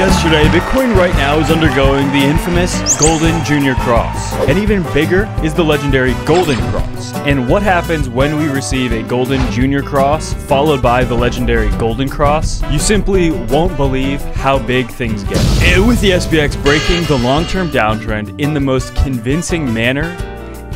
yesterday, Bitcoin right now is undergoing the infamous Golden Junior Cross. And even bigger is the legendary Golden Cross. And what happens when we receive a Golden Junior Cross followed by the legendary Golden Cross? You simply won't believe how big things get. And with the SPX breaking the long-term downtrend in the most convincing manner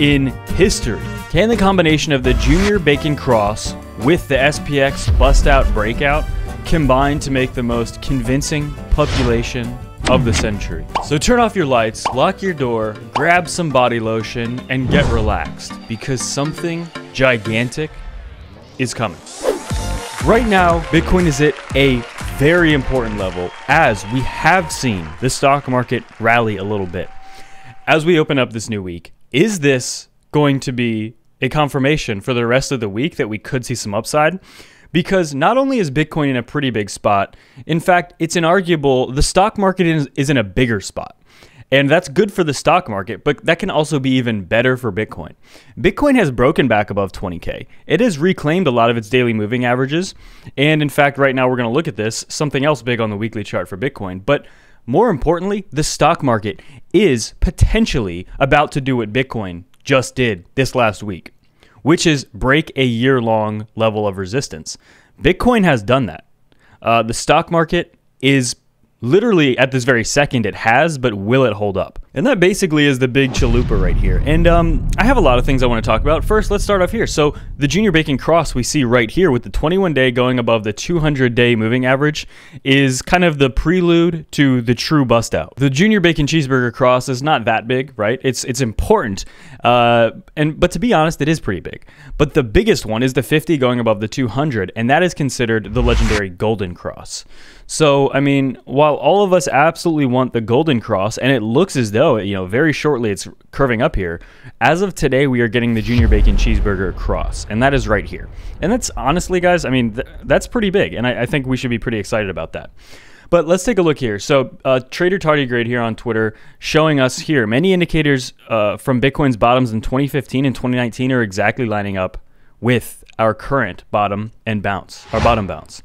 in history. Can the combination of the Junior Bacon Cross with the SPX bust out breakout combine to make the most convincing population of the century. So turn off your lights, lock your door, grab some body lotion, and get relaxed because something gigantic is coming. Right now, Bitcoin is at a very important level as we have seen the stock market rally a little bit. As we open up this new week, is this going to be a confirmation for the rest of the week that we could see some upside? because not only is Bitcoin in a pretty big spot, in fact, it's inarguable the stock market is, is in a bigger spot. And that's good for the stock market, but that can also be even better for Bitcoin. Bitcoin has broken back above 20K. It has reclaimed a lot of its daily moving averages. And in fact, right now we're going to look at this, something else big on the weekly chart for Bitcoin. But more importantly, the stock market is potentially about to do what Bitcoin just did this last week which is break a year long level of resistance. Bitcoin has done that. Uh, the stock market is literally at this very second, it has, but will it hold up? And that basically is the big chalupa right here. And um, I have a lot of things I want to talk about. First, let's start off here. So the junior bacon cross we see right here with the 21 day going above the 200 day moving average is kind of the prelude to the true bust out. The junior bacon cheeseburger cross is not that big, right? It's it's important, uh, and but to be honest, it is pretty big. But the biggest one is the 50 going above the 200, and that is considered the legendary golden cross. So I mean, while all of us absolutely want the golden cross, and it looks as though dough, you know, very shortly it's curving up here. As of today, we are getting the junior bacon cheeseburger cross, and that is right here. And that's honestly, guys, I mean, th that's pretty big, and I, I think we should be pretty excited about that. But let's take a look here. So uh, Trader Tardigrade here on Twitter showing us here many indicators uh, from Bitcoin's bottoms in 2015 and 2019 are exactly lining up with our current bottom and bounce, our bottom bounce.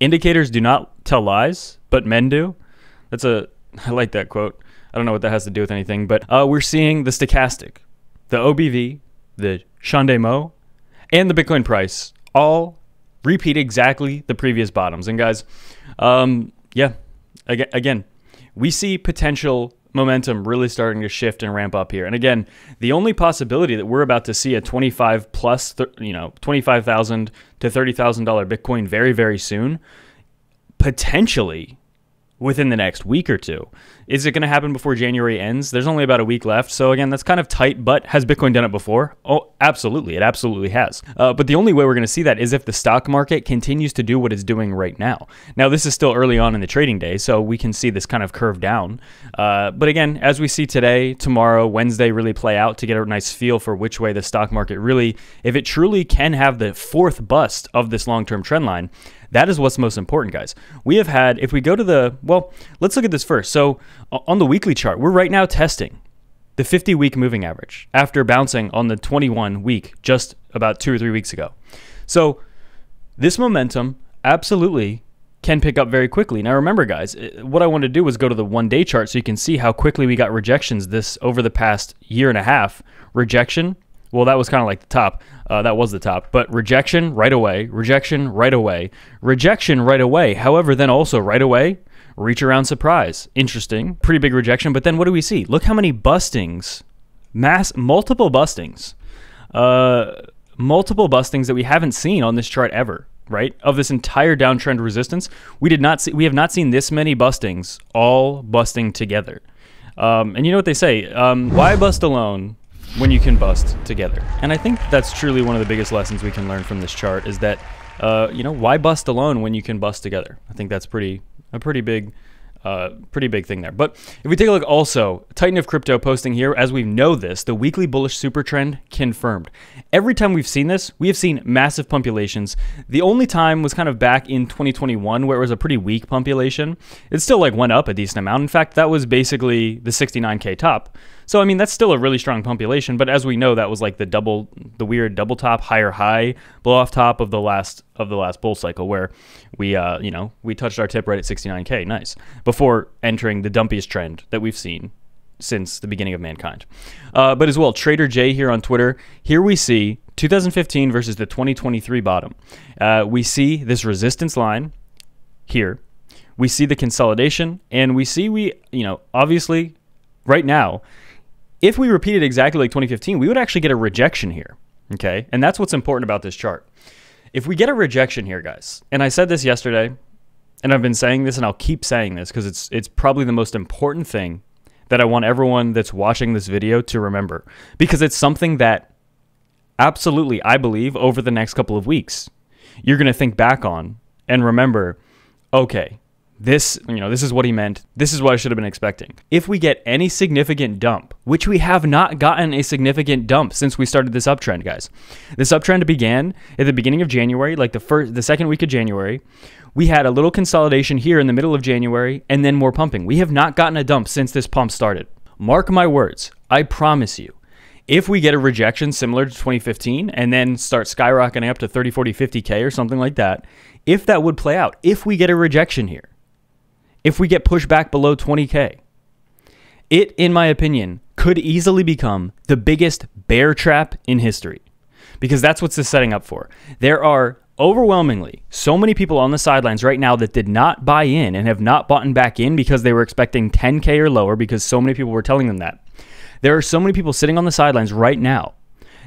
Indicators do not tell lies, but men do. That's a I like that quote. I don't know what that has to do with anything, but uh, we're seeing the stochastic, the OBV, the Mo, and the Bitcoin price all repeat exactly the previous bottoms. And guys, um, yeah, again, we see potential momentum really starting to shift and ramp up here. And again, the only possibility that we're about to see a 25 plus, you know, 25,000 to $30,000 Bitcoin very, very soon, potentially within the next week or two. Is it going to happen before January ends? There's only about a week left. So, again, that's kind of tight, but has Bitcoin done it before? Oh, absolutely. It absolutely has. Uh, but the only way we're going to see that is if the stock market continues to do what it's doing right now. Now, this is still early on in the trading day, so we can see this kind of curve down. Uh, but again, as we see today, tomorrow, Wednesday really play out to get a nice feel for which way the stock market really, if it truly can have the fourth bust of this long term trend line, that is what's most important, guys. We have had, if we go to the, well, let's look at this first. So on the weekly chart, we're right now testing the 50 week moving average after bouncing on the 21 week just about two or three weeks ago. So this momentum absolutely can pick up very quickly. Now remember guys, eh, what I wanted to do was go to the one day chart so you can see how quickly we got rejections this over the past year and a half. Rejection well, that was kind of like the top. Uh, that was the top. But rejection right away, rejection right away, rejection right away. However, then also right away, reach around surprise. Interesting. Pretty big rejection. But then what do we see? Look how many bustings, mass, multiple bustings, uh, multiple bustings that we haven't seen on this chart ever right of this entire downtrend resistance we did not see we have not seen this many bustings all busting together um, and you know what they say um, why bust alone when you can bust together. And I think that's truly one of the biggest lessons we can learn from this chart is that, uh, you know, why bust alone when you can bust together? I think that's pretty a pretty big uh, pretty big thing there. But if we take a look also, Titan of Crypto posting here, as we know this, the weekly bullish super trend confirmed. Every time we've seen this, we have seen massive pumpulations. The only time was kind of back in 2021 where it was a pretty weak pumpulation. It still like went up a decent amount. In fact, that was basically the 69K top. So, I mean, that's still a really strong pumpulation, but as we know, that was like the double, the weird double top, higher high, blow off top of the last, of the last bull cycle where we, uh, you know, we touched our tip right at 69K. Nice before entering the dumpiest trend that we've seen since the beginning of mankind. Uh, but as well, Trader J here on Twitter, here we see 2015 versus the 2023 bottom. Uh, we see this resistance line here. We see the consolidation, and we see we, you know, obviously right now, if we repeated exactly like 2015, we would actually get a rejection here. Okay. And that's what's important about this chart. If we get a rejection here, guys, and I said this yesterday, and I've been saying this and I'll keep saying this because it's it's probably the most important thing that I want everyone that's watching this video to remember because it's something that absolutely I believe over the next couple of weeks you're going to think back on and remember okay this, you know, this is what he meant. This is what I should have been expecting. If we get any significant dump, which we have not gotten a significant dump since we started this uptrend, guys. This uptrend began at the beginning of January, like the first the second week of January. We had a little consolidation here in the middle of January and then more pumping. We have not gotten a dump since this pump started. Mark my words, I promise you. If we get a rejection similar to 2015 and then start skyrocketing up to 30, 40, 50K or something like that, if that would play out, if we get a rejection here, if we get pushed back below 20K. It, in my opinion, could easily become the biggest bear trap in history because that's what's the setting up for. There are overwhelmingly so many people on the sidelines right now that did not buy in and have not bought back in because they were expecting 10K or lower because so many people were telling them that. There are so many people sitting on the sidelines right now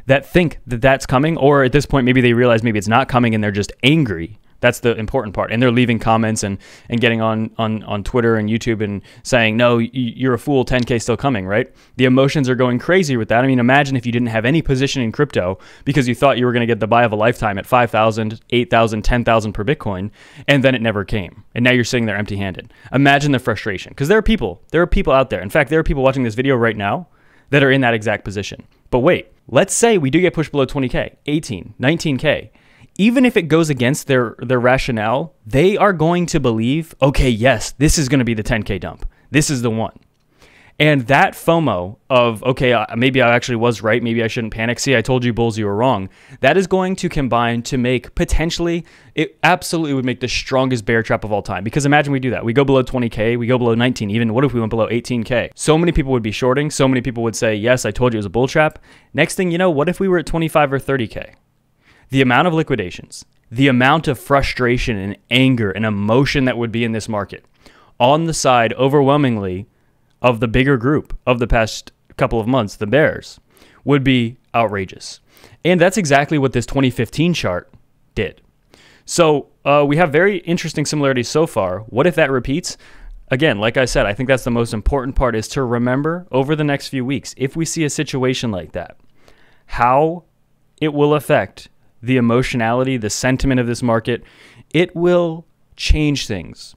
that think that that's coming, or at this point, maybe they realize maybe it's not coming and they're just angry that's the important part. And they're leaving comments and, and getting on, on, on Twitter and YouTube and saying, no, you're a fool, 10K still coming, right? The emotions are going crazy with that. I mean, imagine if you didn't have any position in crypto because you thought you were going to get the buy of a lifetime at 5,000, 8,000, 10,000 per Bitcoin, and then it never came. And now you're sitting there empty handed. Imagine the frustration because there are people, there are people out there. In fact, there are people watching this video right now that are in that exact position. But wait, let's say we do get pushed below 20K, 18, 19K even if it goes against their their rationale, they are going to believe, okay, yes, this is going to be the 10k dump. This is the one. And that FOMO of okay, maybe I actually was right, maybe I shouldn't panic. See, I told you bulls, you were wrong. That is going to combine to make potentially it absolutely would make the strongest bear trap of all time. Because imagine we do that, we go below 20k, we go below 19, even what if we went below 18k? So many people would be shorting. So many people would say, yes, I told you it was a bull trap. Next thing you know, what if we were at 25 or 30k? the amount of liquidations, the amount of frustration and anger and emotion that would be in this market on the side overwhelmingly of the bigger group of the past couple of months, the Bears, would be outrageous. And that's exactly what this 2015 chart did. So uh, we have very interesting similarities so far. What if that repeats? Again, like I said, I think that's the most important part is to remember over the next few weeks, if we see a situation like that, how it will affect the emotionality, the sentiment of this market, it will change things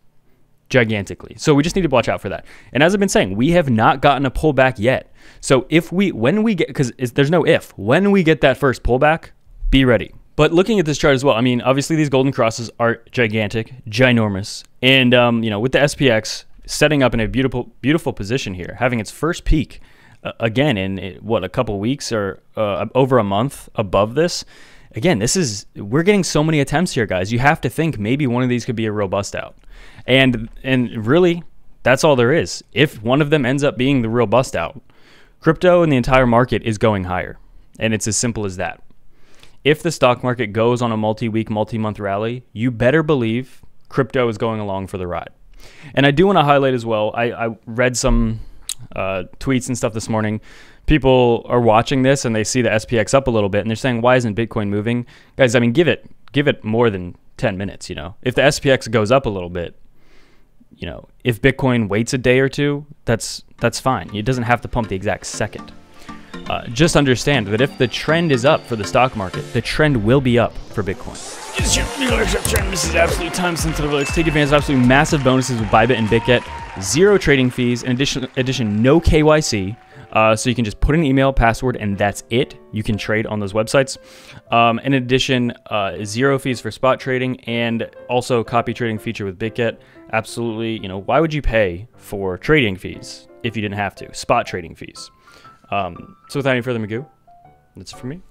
gigantically. So we just need to watch out for that. And as I've been saying, we have not gotten a pullback yet. So if we, when we get, because there's no if, when we get that first pullback, be ready. But looking at this chart as well, I mean, obviously these golden crosses are gigantic, ginormous, and um, you know, with the SPX setting up in a beautiful, beautiful position here, having its first peak uh, again in what a couple weeks or uh, over a month above this again, this is we're getting so many attempts here, guys. You have to think maybe one of these could be a real bust out, and and really, that's all there is. If one of them ends up being the real bust out, crypto and the entire market is going higher, and it's as simple as that. If the stock market goes on a multi-week, multi-month rally, you better believe crypto is going along for the ride. And I do want to highlight as well. I, I read some uh, tweets and stuff this morning, people are watching this and they see the SPX up a little bit and they're saying, why isn't Bitcoin moving? Guys, I mean, give it give it more than 10 minutes, you know. If the SPX goes up a little bit, you know, if Bitcoin waits a day or two, that's that's fine. It doesn't have to pump the exact second. Uh, just understand that if the trend is up for the stock market, the trend will be up for Bitcoin. This is absolutely time sensitive. Let's take advantage of absolutely massive bonuses with Bybit and BitGet zero trading fees, in addition, addition no KYC. Uh, so you can just put an email, password, and that's it. You can trade on those websites. Um, in addition, uh, zero fees for spot trading and also copy trading feature with BitGet. Absolutely, you know, why would you pay for trading fees if you didn't have to? Spot trading fees. Um, so without any further ado, that's it for me.